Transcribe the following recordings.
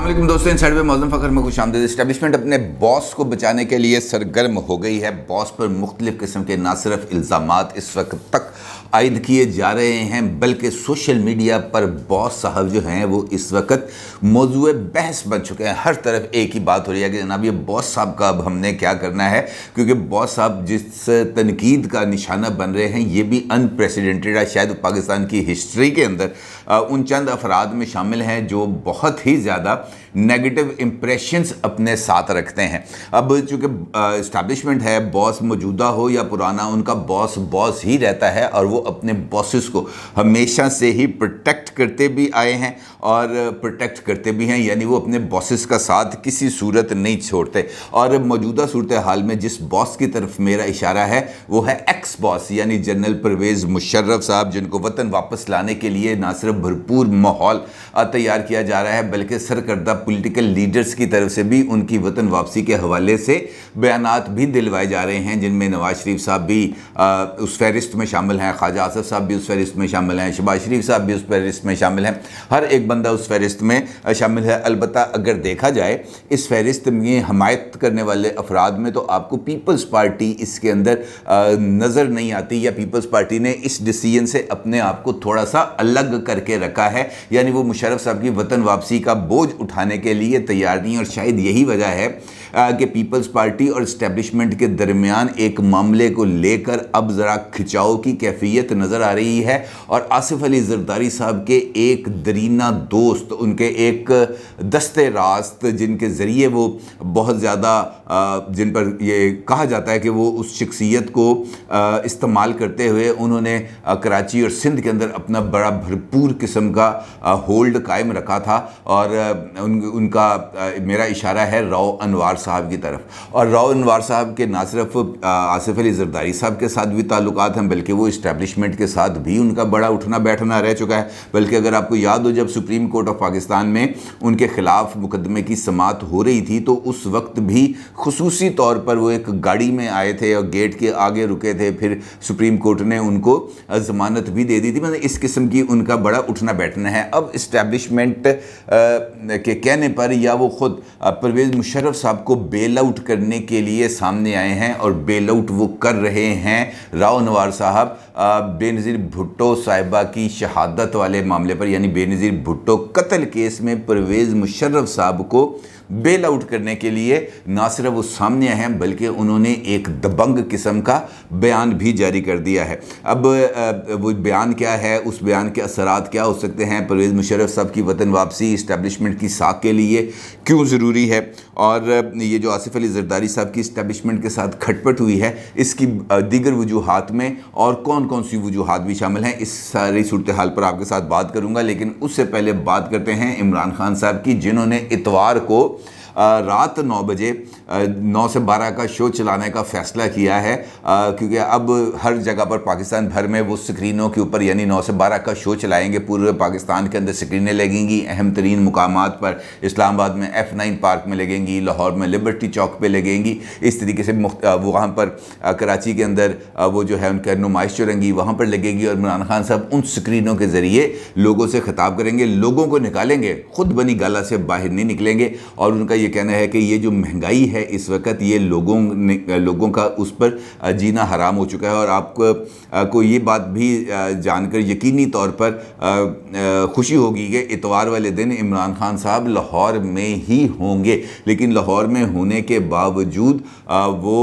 अल्लाह दोस्तों इन साइड पर मौजूद फ़खर में खुश आमदेद इस्टबलिशमेंट अपने बॉस को बचाने के लिए सरगर्म हो गई है बॉस पर मुख्तलिफ़ किस्म के ना सिर्फ इल्ज़ाम इस वक्त तक आयद किए जा रहे हैं बल्कि सोशल मीडिया पर बॉस साहब जो हैं वो इस वक्त मौजू बहस बन चुके हैं हर तरफ एक ही बात हो रही है कि जनाब ये बॉस साहब का अब हमने क्या करना है क्योंकि बॉस साहब जिस तनकीद का निशाना बन रहे हैं ये भी अनप्रेसिडेंटेड है शायद पाकिस्तान की हिस्ट्री के अंदर उन चंद अफराद में शामिल हैं जो बहुत ही ज़्यादा नेगेटिव इम्प्रेशंस अपने साथ रखते हैं अब चूँकि इस्टेब्लिशमेंट है बॉस मौजूदा हो या पुराना उनका बॉस बॉस ही रहता है और वो अपने बॉसेस को हमेशा से ही प्रोटेक्ट प्रोटेक्ट करते भी आए हैं और प्रोटेक्ट करते भी हैं यानी वो अपने बॉसेस का साथ किसी सूरत नहीं छोड़ते और मौजूदा सूरत हाल में जिस बॉस की तरफ मेरा इशारा है वो है एक्स बॉस यानी जनरल परवेज़ मुशर्रफ साहब जिनको वतन वापस लाने के लिए ना सिर्फ भरपूर माहौल तैयार किया जा रहा है बल्कि सरकर्दा पोलिटिकल लीडर्स की तरफ से भी उनकी वतन वापसी के हवाले से बयान भी दिलवाए जा रहे हैं जिनमें नवाज शरीफ साहब भी उस फहरिस्त में शामिल हैं ख्वाजा आसफ साहब भी उस फहरिस्त में शामिल हैं शबाज शरीफ साहब भी उस फहरिस्त फहरिस्त में शामिल हैं हर एक बंदा उस फहरिस्त में शामिल है अलबत् अगर देखा जाए इस फहरिस्त में हमायत करने वाले अफराद में तो आपको पीपल्स पार्टी इसके अंदर नज़र नहीं आती या पीपल्स पार्टी ने इस डिसीजन से अपने आप को थोड़ा सा अलग करके रखा है यानी वो मुशरफ साहब की वतन वापसी का बोझ उठाने के लिए तैयार नहीं और शायद यही वजह है कि पीपल्स पार्टी और इस्टेब्लिशमेंट के दरमियान एक मामले को लेकर अब ज़रा खिंचाव की कैफियत नज़र आ रही है और आसिफ अली जरदारी साहब उनके एक दरीना दोस्त उनके एक दस्ते रास्त जिनके ज़रिए वो बहुत ज़्यादा जिन पर ये कहा जाता है कि वो उस शख्सियत को इस्तेमाल करते हुए उन्होंने कराची और सिंध के अंदर अपना बड़ा भरपूर किस्म का होल्ड कायम रखा था और उन, उनका मेरा इशारा है राव अनवार साहब की तरफ और राव अनवार साहब के ना सिर्फ आसिफ अली जरदारी साहब के साथ भी ताल्लुक हैं बल्कि वो इस्टेबलिशमेंट के साथ भी उनका बड़ा उठना बैठना रह चुका है बल्कि अगर आपको याद हो जब सुप्रीम कोर्ट ऑफ पाकिस्तान में उनके ख़िलाफ़ मुकदमे की समात हो रही थी तो उस वक्त भी खसूसी तौर पर वो एक गाड़ी में आए थे और गेट के आगे रुके थे फिर सुप्रीम कोर्ट ने उनको ज़मानत भी दे दी थी मतलब इस किस्म की उनका बड़ा उठना बैठना है अब इस्टेब्लिशमेंट के कहने पर या वो ख़ुद परवेज़ मुशरफ साहब को बेल आउट करने के लिए सामने आए हैं और बेल आउट वो कर रहे हैं राव नवार साहब बेनज़ीर भुट्टो साहिबा की शहादत वाले मामले पर यानी बेनज़ीर भुट्टो कत्ल केस में परवेज़ मुशर्रफ साहब को बेल आउट करने के लिए ना सिर्फ वो सामने आए हैं बल्कि उन्होंने एक दबंग किस्म का बयान भी जारी कर दिया है अब वो बयान क्या है उस बयान के असरात क्या हो सकते हैं परवेज़ मुशरफ साहब की वतन वापसी इस्टेबलिशमेंट की साख के लिए क्यों ज़रूरी है और ये जो आसिफ अली जरदारी साहब की इस्टेबलिशमेंट के साथ खटपट हुई है इसकी दीगर वजूहत में और कौन कौन सी वजूहत भी शामिल हैं इस सारी सूरत हाल पर आपके साथ बात करूँगा लेकिन उससे पहले बात करते हैं इमरान खान साहब की जिन्होंने इतवार को रात नौ बजे नौ से बारह का शो चलाने का फैसला किया है क्योंकि अब हर जगह पर पाकिस्तान भर में वो स्क्रीनों के ऊपर यानी नौ से बारह का शो चलाएंगे पूरे पाकिस्तान के अंदर स्क्रीनें लगेंगी अहम तरीन मुकाम पर इस्लामाबाद में एफ़ नाइन पार्क में लगेंगी लाहौर में लिबर्टी चौक पर लगेंगी इस तरीके से वहाँ पर कराची के अंदर वो जो है उनका नुमाइश चुरंगी वहाँ पर लगेगी और इमरान खान साहब उन स्क्रीनों के ज़रिए लोगों से खिताब करेंगे लोगों को निकालेंगे खुद बनी गाला से बाहर नहीं निकलेंगे और उनका ये कहना है कि ये जो महंगाई है इस वक्त ये लोगों ने लोगों का उस पर जीना हराम हो चुका है और आपको को ये बात भी जानकर यकीनी तौर पर खुशी होगी कि इतवार वाले दिन इमरान खान साहब लाहौर में ही होंगे लेकिन लाहौर में होने के बावजूद वो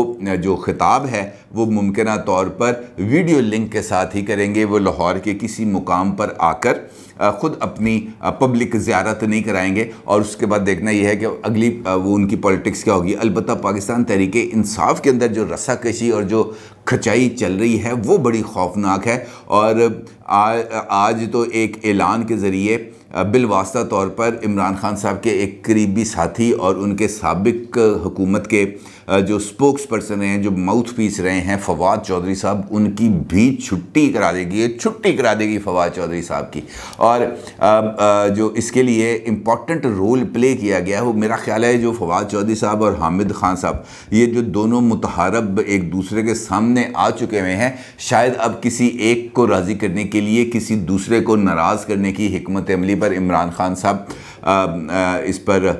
जो ख़िताब है वो मुमकिन तौर पर वीडियो लिंक के साथ ही करेंगे वो लाहौर के किसी मुकाम पर आकर ख़ुद अपनी पब्लिक ज्यारत नहीं कराएंगे और उसके बाद देखना यह है कि अगली वो उनकी पॉलिटिक्स क्या होगी अलबत् पाकिस्तान तहरीक इंसाफ के अंदर जो रसाकशी और जो खचाई चल रही है वो बड़ी खौफनाक है और आ, आज तो एक ऐलान के ज़रिए बिलवास्ता तौर पर इमरान खान साहब के एक करीबी साथी और उनके सबक हुकूमत के जो स्पोक्स पर्सन हैं जो माउथ पीस रहे हैं फवाद चौधरी साहब उनकी भी छुट्टी करा देगी छुट्टी करा देगी फवाद चौधरी साहब की और जो इसके लिए इम्पॉर्टेंट रोल प्ले किया गया है वो मेरा ख्याल है जो फवाद चौधरी साहब और हामिद खान साहब ये जो दोनों मतहरब एक दूसरे के सामने आ चुके हुए हैं शायद अब किसी एक को राज़ी करने के लिए किसी दूसरे को नाराज़ करने की हमत अमली पर इमरान खान साहब इस पर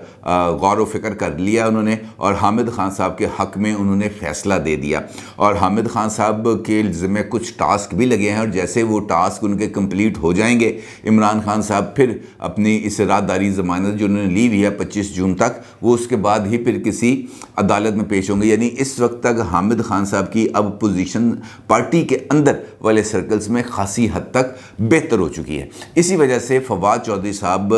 गौर वफ़िक्र कर लिया उन्होंने और हामिद खान साहब के हक़ में उन्होंने फ़ैसला दे दिया और हामिद खान साहब के ज़िम्मे कुछ टास्क भी लगे हैं और जैसे वो टास्क उनके कम्प्लीट हो जाएंगे इमरान खान साहब फिर अपनी इस रातदारी ज़मानत जो उन्होंने ली हुई है पच्चीस जून तक वो उसके बाद ही फिर किसी अदालत में पेश होंगे यानी इस वक्त तक हामिद खान साहब की अब पोजिशन पार्टी के अंदर वाले सर्कल्स में खासी हद तक बेहतर हो चुकी है इसी वजह से फवाद चौधरी साहब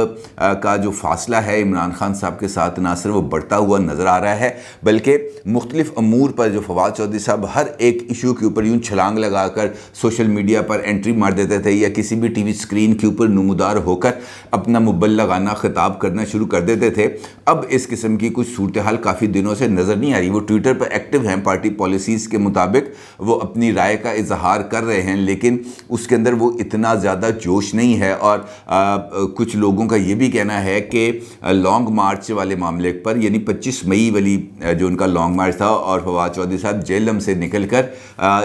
का का जो फासला है इमरान खान साहब के साथ ना सिर्फ वो बढ़ता हुआ नज़र आ रहा है बल्कि मुख्तलिफ अमूर पर जो फवाद चौधरी साहब हर एक इशू के ऊपर यूँ छलांग लगा कर सोशल मीडिया पर एंट्री मार देते थे या किसी भी टी वी स्क्रीन के ऊपर नमदार होकर अपना मुबल लगाना खिताब करना शुरू कर देते थे अब इस किस्म की कुछ सूरत हाल काफ़ी दिनों से नज़र नहीं आ रही वो ट्विटर पर एक्टिव हैं पार्टी पॉलिसीज़ के मुताबिक वो अपनी राय का इजहार कर रहे हैं लेकिन उसके अंदर वो इतना ज़्यादा जोश नहीं है और आ, कुछ लोगों का ये भी कहना है कि लॉन्ग मार्च वाले मामले पर यानी 25 मई वाली जो उनका लॉन्ग मार्च था और फवाद चौधरी साहब जेलम से निकल कर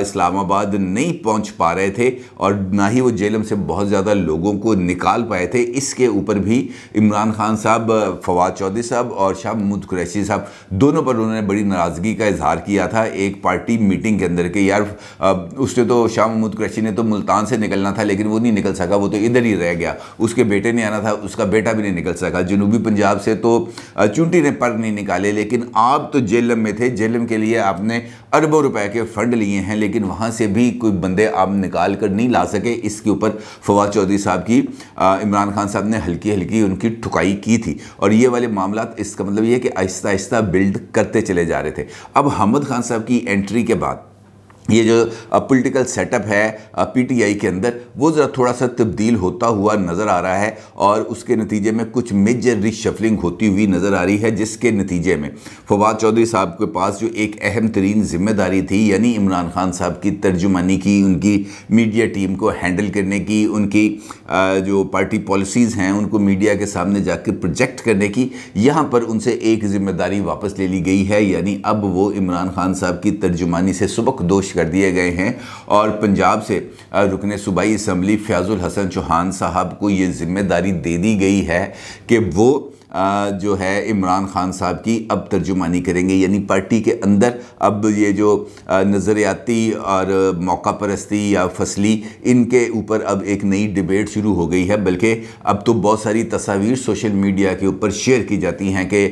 इस्लामाबाद नहीं पहुंच पा रहे थे और ना ही वो जेलम से बहुत ज़्यादा लोगों को निकाल पाए थे इसके ऊपर भी इमरान खान साहब फवाद चौधरी साहब और शाह महमूद कुरैशी साहब दोनों पर उन्होंने बड़ी नाराज़गी का इजहार किया था एक पार्टी मीटिंग के अंदर के यार उसने तो शाह महमूद कुरैशी ने तो मुल्तान से निकलना था लेकिन वो नहीं निकल सका वो तो इधर ही रह गया उसके बेटे ने आना था उसका बेटा भी नहीं निकल सका जनूबी पंजाब से तो चूंटी ने पर नहीं निकाले लेकिन आप तो जेलम में थे जेलम के लिए आपने अरबों रुपए के फंड लिए हैं लेकिन वहाँ से भी कोई बंदे आप निकाल कर नहीं ला सके इसके ऊपर फवाद चौधरी साहब की इमरान खान साहब ने हल्की हल्की उनकी ठुकाई की थी और ये वाले मामला इसका मतलब ये कि आहिस्ता आहिस्ता बिल्ड करते चले जा रहे थे अब हमद खान साहब की एंट्री के बाद ये जो पॉलिटिकल सेटअप है पीटीआई के अंदर वो ज़रा थोड़ा सा तब्दील होता हुआ नज़र आ रहा है और उसके नतीजे में कुछ मेजर रिशफलिंग होती हुई नज़र आ रही है जिसके नतीजे में फवाद चौधरी साहब के पास जो एक अहम तरीन जिम्मेदारी थी यानी इमरान खान साहब की तर्जुमानी की उनकी मीडिया टीम को हैंडल करने की उनकी जो पार्टी पॉलिसीज़ हैं उनको मीडिया के सामने जाकर प्रोजेक्ट करने की यहाँ पर उनसे एक ज़िम्मेदारी वापस ले ली गई है यानी अब वो इमरान खान साहब की तर्जुमानी से सबक दोष कर दिए गए हैं और पंजाब से रुकन सूबाई इसम्बली फ़याज़ुल हसन चौहान साहब को ये ज़िम्मेदारी दे दी गई है कि वो जो है इमरान खान साहब की अब तर्जुमानी करेंगे यानी पार्टी के अंदर अब ये जो नज़रियाती और मौका परस्ती या फसली इनके ऊपर अब एक नई डिबेट शुरू हो गई है बल्कि अब तो बहुत सारी तस्वीर सोशल मीडिया के ऊपर शेयर की जाती हैं कि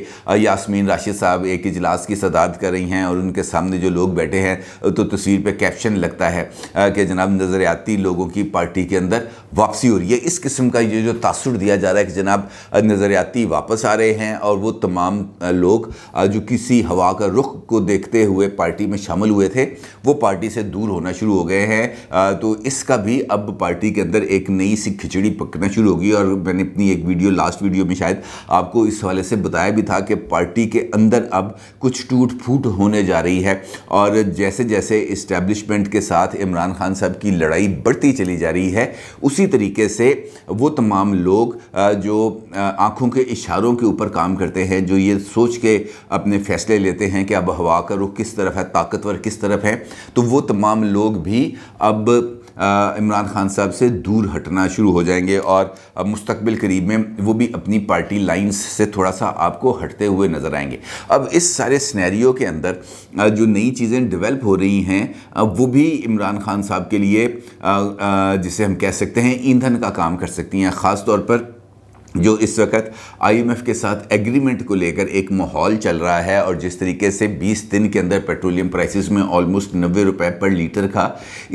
यासमीन राशिद साहब एक इजलास की सदात कर रही हैं और उनके सामने जो लोग बैठे हैं तो तस्वीर पर कैप्शन लगता है कि जनाब नज़रियाती लोगों की पार्टी के अंदर वापसी हो रही है इस किस्म का ये जो तासर दिया जा रहा है कि जनाब नज़रियाती वापस वापस आ रहे हैं और वो तमाम लोग जो किसी हवा का रुख को देखते हुए पार्टी में शामिल हुए थे वो पार्टी से दूर होना शुरू हो गए हैं तो इसका भी अब पार्टी के अंदर एक नई सी खिचड़ी पकना शुरू होगी और मैंने अपनी एक वीडियो लास्ट वीडियो में शायद आपको इस हवाले से बताया भी था कि पार्टी के अंदर अब कुछ टूट फूट होने जा रही है और जैसे जैसे इस्टेब्लिशमेंट के साथ इमरान खान साहब की लड़ाई बढ़ती चली जा रही है उसी तरीके से वो तमाम लोग जो आँखों के इशारों इदारों के ऊपर काम करते हैं जो ये सोच के अपने फैसले लेते हैं कि अब हवा का रुख किस तरफ है ताकतवर किस तरफ है तो वो तमाम लोग भी अब इमरान खान साहब से दूर हटना शुरू हो जाएंगे और मुस्तबिल करीब में वो भी अपनी पार्टी लाइंस से थोड़ा सा आपको हटते हुए नज़र आएंगे अब इस सारे स्नैरियो के अंदर जो नई चीज़ें डेवलप हो रही हैं वो भी इमरान खान साहब के लिए जिसे हम कह सकते हैं ईंधन का काम कर सकती हैं ख़ास तौर पर जो इस वक्त आईएमएफ के साथ एग्रीमेंट को लेकर एक माहौल चल रहा है और जिस तरीके से 20 दिन के अंदर पेट्रोलियम प्राइसेस में ऑलमोस्ट नब्बे रुपए पर लीटर का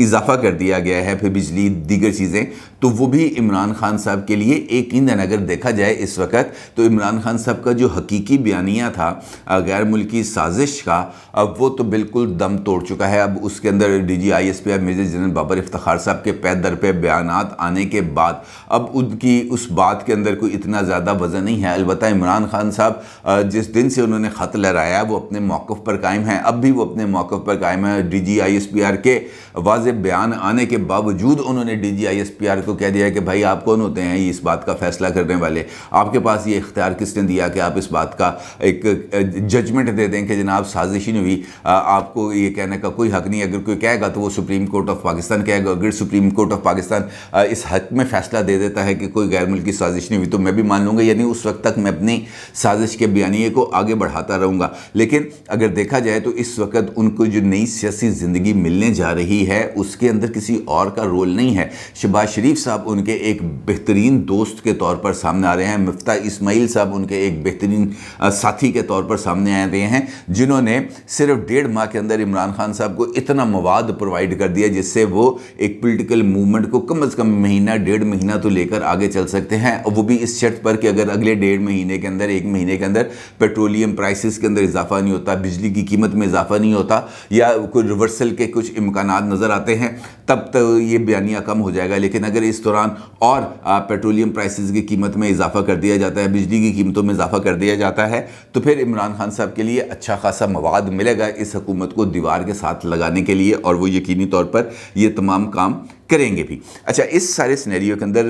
इजाफा कर दिया गया है फिर बिजली दीगर चीज़ें तो वो भी इमरान खान साहब के लिए एक ईंधन अगर देखा जाए इस वक्त तो इमरान खान साहब का जो हकीकी बयानिया था गैर मुल्की साजिश का अब वो तो बिल्कुल दम तोड़ चुका है अब उसके अंदर D G I S P major general Babar Iftikhar साहब के पैदर पर बयान आने के बाद अब उनकी उस बात के अंदर कोई कोई इतना ज़्यादा वज़न नहीं है अलबत् इमरान खान साहब जिस दिन से उन्होंने ख़त लहराया वो अपने मौक़ पर कायम है अब भी वो अपने मौक़ पर कायम है D G I S P R के वाज बयान आने के बावजूद उन्होंने D G I S P R को कह दिया कि भाई आप कौन होते हैं इस बात का फैसला करने वाले आपके पास ये इख्तियार किसने दिया कि आप इस बात का एक जजमेंट दे दें कि जनाब साजिश ही नहीं हुई आपको ये कहने का कोई हक नहीं अगर कोई कहेगा तो वो सुप्रीम कोर्ट ऑफ पाकिस्तान कहेगा अगर सुप्रीम कोर्ट ऑफ पाकिस्तान इस हक में फैसला दे देता है कि कोई गैर मुल्की साजिश नहीं हुई तो मैं भी मान लूँगा यानी उस वक्त तक मैं अपनी साजिश के बयानी को आगे बढ़ाता रहूँगा लेकिन अगर देखा जाए तो इस वक्त उनको जो नई सियासी ज़िंदगी मिलने जा रही है है उसके अंदर किसी और का रोल नहीं है शबाज शरीफ साहब उनके एक बेहतरीन दोस्त के तौर पर सामने आ रहे हैं मुफ्ता इसमाइल साहब उनके एक बेहतरीन साथी के तौर पर सामने आ रहे हैं जिन्होंने सिर्फ डेढ़ माह के अंदर इमरान खान साहब को इतना मवाद प्रोवाइड कर दिया जिससे वो एक पोलिटिकल मूवमेंट को कम अज़ कम महीना डेढ़ महीना तो लेकर आगे चल सकते हैं और वो भी इस शर्त पर कि अगर अगले डेढ़ महीने के अंदर एक महीने के अंदर पेट्रोलियम प्राइसिस के अंदर इजाफा नहीं होता बिजली की कीमत में इजाफा नहीं होता या कोई रिवर्सल के कुछ इम्कान नज़र आते हैं तब तो ये बयानिया कम हो जाएगा लेकिन अगर इस दौरान और पेट्रोलियम प्राइसेस की कीमत में इजाफा कर दिया जाता है बिजली की कीमतों में इजाफा कर दिया जाता है तो फिर इमरान खान साहब के लिए अच्छा खासा मवाद मिलेगा इस हकूमत को दीवार के साथ लगाने के लिए और वो यकीनी तौर पर ये तमाम काम करेंगे भी अच्छा इस सारे सिनेरियो के अंदर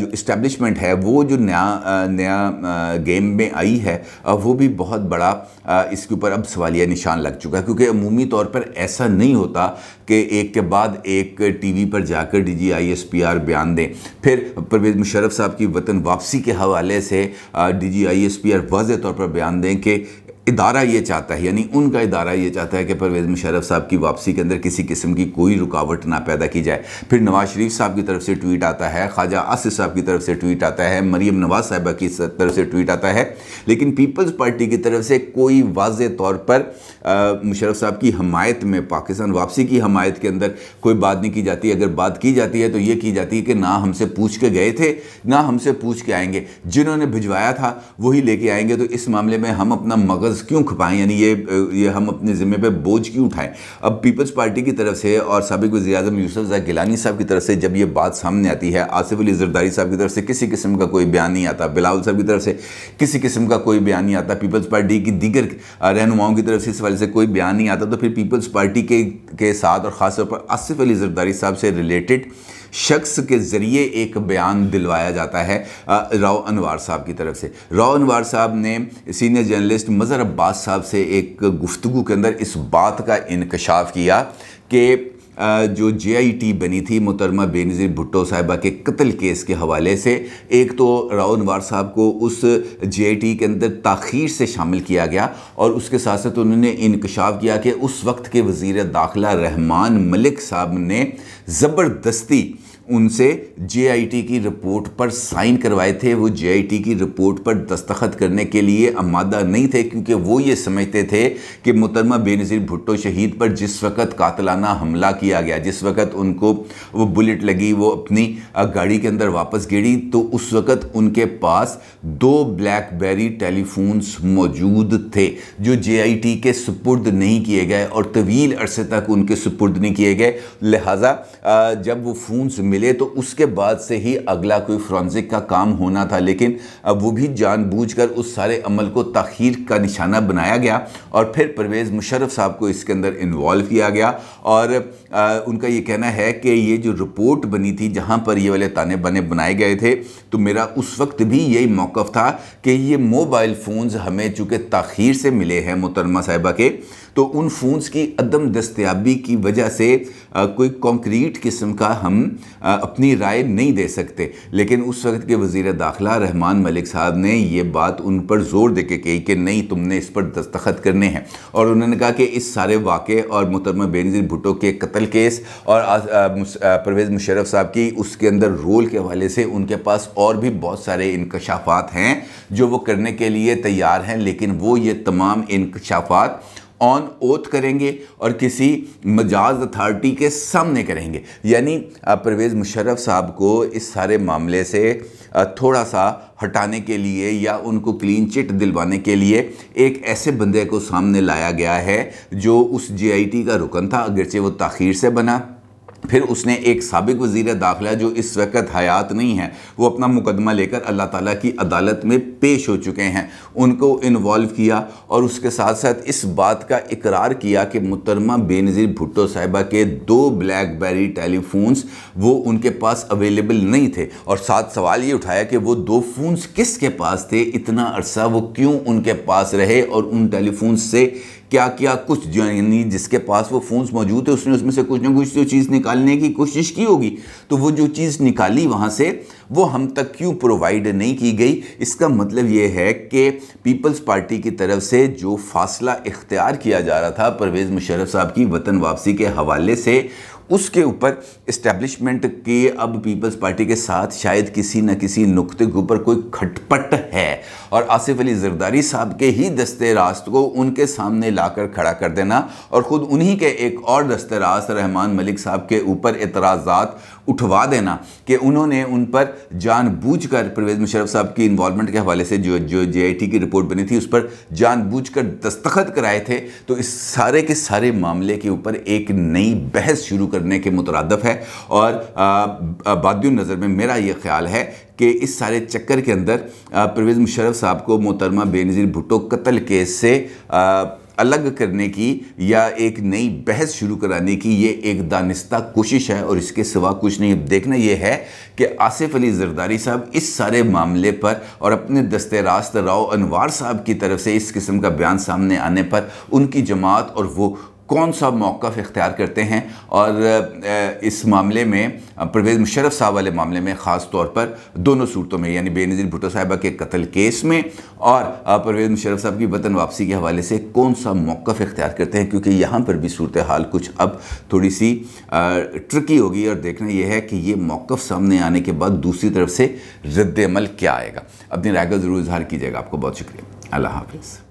जो इस्टेब्लिशमेंट है वो जो नया नया गेम में आई है वो भी बहुत बड़ा इसके ऊपर अब सवालिया निशान लग चुका है क्योंकि अमूमी तौर पर ऐसा नहीं होता कि एक के बाद एक टीवी पर जाकर D G I S P R बयान दें फिर परवेज मुशरफ साहब की वतन वापसी के हवाले से D G I S P R वाज तौर पर बयान दें कि इदारा ये चाहता है यानी उनका इदारा ये चाहता है कि परवेज़ मुशरफ साहब की वापसी के अंदर किसी किस्म की कोई रुकावट ना पैदा की जाए फिर नवाज़ शरीफ साहब की तरफ से ट्वीट आता है ख्वाजा आसिफ साहब की तरफ से ट्वीट आता है मरीम नवाज़ साहबा की तरफ से ट्वीट आता है लेकिन पीपल्स पार्टी की तरफ से कोई वाज तौर पर मुशरफ साहब की हमायत में पाकिस्तान वापसी की हमायत के अंदर कोई बात नहीं की जाती अगर बात की जाती है तो ये की जाती है कि ना हमसे पूछ के गए थे ना हमसे पूछ के आएंगे जिन्होंने भिजवाया था वही लेके आएंगे तो इस मामले में हम अपना मगज़ कर्ज क्यों खपाएं यानी ये ये हम अपने ज़िम्मे पे बोझ क्यों उठाएं अब पीपल्स पार्टी की तरफ से और सबक वजी अजम यूसफ जहा गिलानी साहब की तरफ से जब ये बात सामने आती है आसिफ अली जरदारी साहब की तरफ से किसी किस्म का कोई बयान नहीं आता बिलाल साहब की तरफ से किसी किस्म का कोई बयान नहीं आता पीपल्स पार्टी की दीगर रहनुमाओं की तरफ से इस हवाले से कोई बयान नहीं आता तो फिर पीपल्स पार्टी के के साथ और खासतौर पर आसिफ अली जरदारी साहब से रिलेटेड शख्स के ज़रिए एक बयान दिलवाया जाता है राव अनवार साहब की तरफ से राव अनवार साहब ने सीनियर जर्नलिस्ट मज़र अब्बास साहब से एक गुफ्तु के अंदर इस बात का इनकशाफ किया कि जो जेआईटी बनी थी मुतरमा बेनज़ीर भुट्टो साहिबा के कत्ल केस के हवाले से एक तो राव नवार साहब को उस जेआईटी के अंदर तख़ीर से शामिल किया गया और उसके साथ साथ उन्होंने इनकशाफ किया कि उस वक्त के वज़ी दाखिला रहमान मलिक साहब ने ज़बरदस्ती उनसे जेआईटी की रिपोर्ट पर साइन करवाए थे वो जेआईटी की रिपोर्ट पर दस्तखत करने के लिए आमादा नहीं थे क्योंकि वो ये समझते थे कि मुतरमा बेनज़ीर भुट्टो शहीद पर जिस वक्त कातलाना हमला किया गया जिस वक्त उनको वो बुलेट लगी वो अपनी गाड़ी के अंदर वापस गिरी तो उस वक्त उनके पास दो ब्लैकबेरी टेलीफोन्स मौजूद थे जो जे के सुपुर्द नहीं किए गए और तवील अरसे तक उनके सुपुर्द नहीं किए गए लिहाजा जब वो फ़ोन मिले तो उसके बाद से ही अगला कोई फ्रांसिक का काम होना था लेकिन अब वो भी जानबूझकर उस सारे अमल को तखीर का निशाना बनाया गया और फिर परवेज़ मुशरफ़ साहब को इसके अंदर इन्वॉल्व किया गया और आ, उनका ये कहना है कि ये जो रिपोर्ट बनी थी जहाँ पर ये वाले ताने बने बनाए गए थे तो मेरा उस वक्त भी यही मौक़ था कि ये मोबाइल फ़ोन्स हमें चूँकि तखीर से मिले हैं मुतरमा साहिबा के तो उन फ़ोन्स की अदम दस्तियाबी की वजह से आ, कोई कॉन्क्रीट किस्म का हम आ, अपनी राय नहीं दे सकते लेकिन उस वक्त के वज़ी दाखिला रहमान मलिक साहब ने यह बात उन पर ज़ोर दे के कही कि नहीं तुमने इस पर दस्तखत करने हैं और उन्होंने कहा कि इस सारे वाक़े और मुतरमा बेनजीर भुटो के कत्ल केस और परवेज़ मुशरफ साहब की उसके अंदर रोल के हवाले से उनके पास और भी बहुत सारे इनकशाफात हैं जो वो करने के लिए तैयार हैं लेकिन वो ये तमाम इनकशाफात ऑन ओथ करेंगे और किसी मजाज अथॉरिटी के सामने करेंगे यानी परवेज़ मुशर्रफ साहब को इस सारे मामले से थोड़ा सा हटाने के लिए या उनको क्लीन चिट दिलवाने के लिए एक ऐसे बंदे को सामने लाया गया है जो उस जीआईटी का रुकन था अगरचे वो ताखीर से बना फिर उसने एक सबक वज़ी दाखिला जो इस वक्त हयात नहीं है वो अपना मुकदमा लेकर अल्लाह ताला की अदालत में पेश हो चुके हैं उनको इन्वॉल्व किया और उसके साथ साथ इस बात का इकरार किया कि मुतरमा बेनज़ीर भुट्टो साहिबा के दो ब्लैकबेरी टेलीफोन्स वो उनके पास अवेलेबल नहीं थे और साथ सवाल ये उठाया कि वो दो फ़ोन्स किसके पास थे इतना अरसा वो क्यों उनके पास रहे और उन टेलीफोन से क्या क्या कुछ यानी जिसके पास वो फ़ोन्स मौजूद है उसने उसमें से कुछ ना कुछ तो चीज़ निकालने की कोशिश की होगी तो वो जो चीज़ निकाली वहाँ से वो हम तक क्यों प्रोवाइड नहीं की गई इसका मतलब ये है कि पीपल्स पार्टी की तरफ से जो फासला इख्तियार किया जा रहा था परवेज़ मुशरफ साहब की वतन वापसी के हवाले से उसके ऊपर इस्टेब्लिशमेंट के अब पीपल्स पार्टी के साथ शायद किसी न किसी नुक्ते के ऊपर कोई खटपट है और आसिफ अली जरदारी साहब के ही दस्ते रास्त को उनके सामने लाकर खड़ा कर देना और ख़ुद उन्हीं के एक और दस्ते रास्त रहमान मलिक साहब के ऊपर एतराज़ात उठवा देना कि उन्होंने उन पर जानबूझकर परवेज़ मुशरफ साहब की इन्वॉलमेंट के हवाले से जो जो जे की रिपोर्ट बनी थी उस पर जानबूझकर दस्तखत कराए थे तो इस सारे के सारे मामले के ऊपर एक नई बहस शुरू करने के मुतरदफ है और बाद नज़र में मेरा ये ख्याल है कि इस सारे चक्कर के अंदर परवेज़ मुशरफ साहब को मोहतरमा बेनज़ीर भुट्टो कत्ल केस से आ, अलग करने की या एक नई बहस शुरू कराने की ये एक दानिस्ता कोशिश है और इसके सिवा कुछ नहीं देखना यह है कि आसिफ अली जरदारी साहब इस सारे मामले पर और अपने दस्ते रास्त राव अनवार साहब की तरफ से इस किस्म का बयान सामने आने पर उनकी जमात और वो कौन सा मौक़ इख्तियार करते हैं और इस मामले में परवेज़ मुशरफ साहब वाले मामले में ख़ास तौर पर दोनों सूरतों में यानी बेनज़ीर भुटो साहिबा के कत्ल केस में और परवेज़ मुशरफ साहब की वतन वापसी के हवाले से कौन सा मौक़ इख्तियार करते हैं क्योंकि यहाँ पर भी सूरत हाल कुछ अब थोड़ी सी ट्रिकी होगी और देखना यह है कि ये मौक़ सामने आने के बाद दूसरी तरफ से रद्दमल क्या आएगा अपनी राय का ज़रूर इजहार कीजिएगा आपको बहुत शुक्रिया अल्लाह हाफिज़